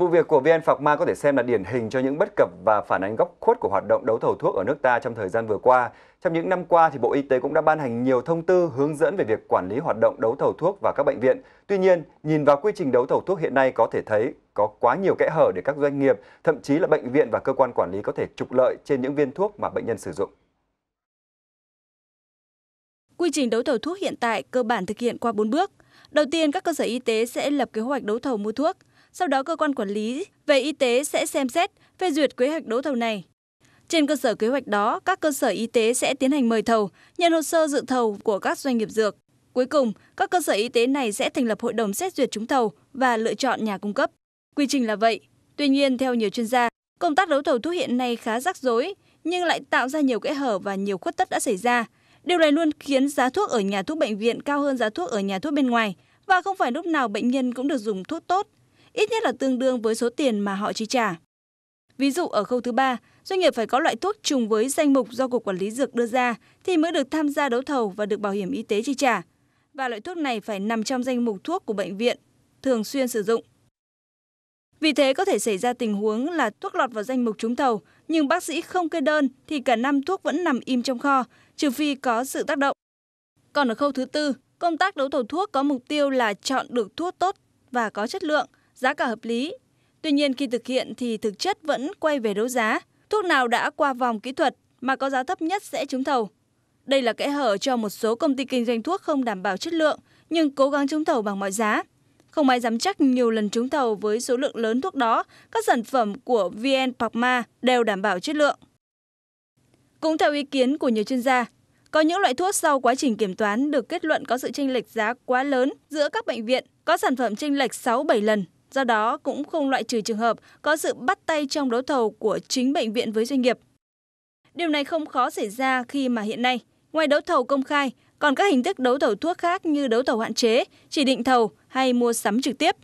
Vụ việc của VN Phạc Ma có thể xem là điển hình cho những bất cập và phản ánh góc khuất của hoạt động đấu thầu thuốc ở nước ta trong thời gian vừa qua. Trong những năm qua, thì Bộ Y tế cũng đã ban hành nhiều thông tư hướng dẫn về việc quản lý hoạt động đấu thầu thuốc và các bệnh viện. Tuy nhiên, nhìn vào quy trình đấu thầu thuốc hiện nay có thể thấy có quá nhiều kẽ hở để các doanh nghiệp, thậm chí là bệnh viện và cơ quan quản lý có thể trục lợi trên những viên thuốc mà bệnh nhân sử dụng. Quy trình đấu thầu thuốc hiện tại cơ bản thực hiện qua 4 bước. Đầu tiên, các cơ sở y tế sẽ lập kế hoạch đấu thầu mua thuốc. Sau đó cơ quan quản lý về y tế sẽ xem xét, phê duyệt kế hoạch đấu thầu này. Trên cơ sở kế hoạch đó, các cơ sở y tế sẽ tiến hành mời thầu, nhận hồ sơ dự thầu của các doanh nghiệp dược. Cuối cùng, các cơ sở y tế này sẽ thành lập hội đồng xét duyệt trúng thầu và lựa chọn nhà cung cấp. Quy trình là vậy. Tuy nhiên, theo nhiều chuyên gia, công tác đấu thầu thuốc hiện nay khá rắc rối, nhưng lại tạo ra nhiều kẽ hở và nhiều khuất tất đã xảy ra. Điều này luôn khiến giá thuốc ở nhà thuốc bệnh viện cao hơn giá thuốc ở nhà thuốc bên ngoài và không phải lúc nào bệnh nhân cũng được dùng thuốc tốt ít nhất là tương đương với số tiền mà họ chi trả. Ví dụ ở khâu thứ ba, doanh nghiệp phải có loại thuốc trùng với danh mục do Cục Quản lý Dược đưa ra thì mới được tham gia đấu thầu và được bảo hiểm y tế chi trả. Và loại thuốc này phải nằm trong danh mục thuốc của bệnh viện, thường xuyên sử dụng. Vì thế có thể xảy ra tình huống là thuốc lọt vào danh mục trúng thầu, nhưng bác sĩ không kê đơn thì cả năm thuốc vẫn nằm im trong kho, trừ phi có sự tác động. Còn ở khâu thứ tư, công tác đấu thầu thuốc có mục tiêu là chọn được thuốc tốt và có chất lượng, giá cả hợp lý. Tuy nhiên khi thực hiện thì thực chất vẫn quay về đấu giá. Thuốc nào đã qua vòng kỹ thuật mà có giá thấp nhất sẽ trúng thầu. Đây là kẽ hở cho một số công ty kinh doanh thuốc không đảm bảo chất lượng nhưng cố gắng trúng thầu bằng mọi giá. Không ai dám chắc nhiều lần trúng thầu với số lượng lớn thuốc đó, các sản phẩm của VN Pharma đều đảm bảo chất lượng. Cũng theo ý kiến của nhiều chuyên gia, có những loại thuốc sau quá trình kiểm toán được kết luận có sự chênh lệch giá quá lớn giữa các bệnh viện, có sản phẩm chênh lệch 6-7 lần Do đó cũng không loại trừ trường hợp có sự bắt tay trong đấu thầu của chính bệnh viện với doanh nghiệp. Điều này không khó xảy ra khi mà hiện nay, ngoài đấu thầu công khai, còn các hình thức đấu thầu thuốc khác như đấu thầu hạn chế, chỉ định thầu hay mua sắm trực tiếp